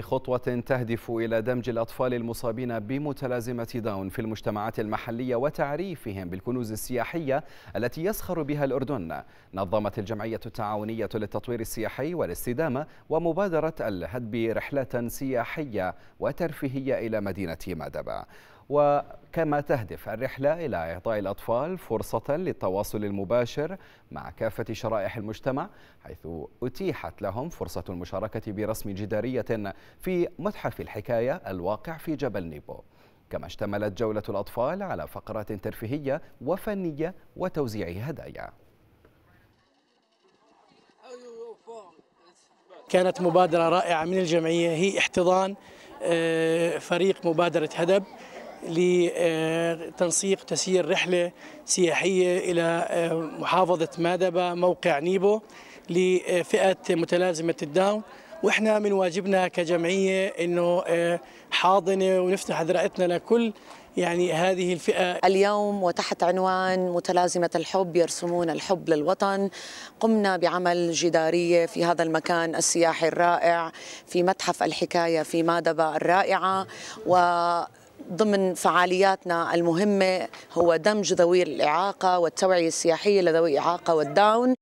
خطوة تهدف إلى دمج الأطفال المصابين بمتلازمة داون في المجتمعات المحلية وتعريفهم بالكنوز السياحية التي يسخر بها الأردن نظمت الجمعية التعاونية للتطوير السياحي والاستدامة ومبادرة الهدب رحلة سياحية وترفيهية إلى مدينة مادبا وكما تهدف الرحلة إلى إعطاء الأطفال فرصة للتواصل المباشر مع كافة شرائح المجتمع حيث أتيحت لهم فرصة المشاركة برسم جدارية في متحف الحكاية الواقع في جبل نيبو كما اشتملت جولة الأطفال على فقرات ترفيهية وفنية وتوزيع هدايا كانت مبادرة رائعة من الجمعية هي احتضان آه، فريق مبادرة هدب لتنسيق تسيير رحلة سياحية إلى آه، محافظة مادبة موقع نيبو لفئة متلازمة الداون واحنا من واجبنا كجمعيه انه آه، حاضنه ونفتح ذرائتنا لكل يعني هذه الفئه اليوم وتحت عنوان متلازمه الحب يرسمون الحب للوطن قمنا بعمل جداريه في هذا المكان السياحي الرائع في متحف الحكايه في مادبا الرائعه و ضمن فعالياتنا المهمة هو دمج ذوي الإعاقة والتوعية السياحية لذوي الإعاقة والداون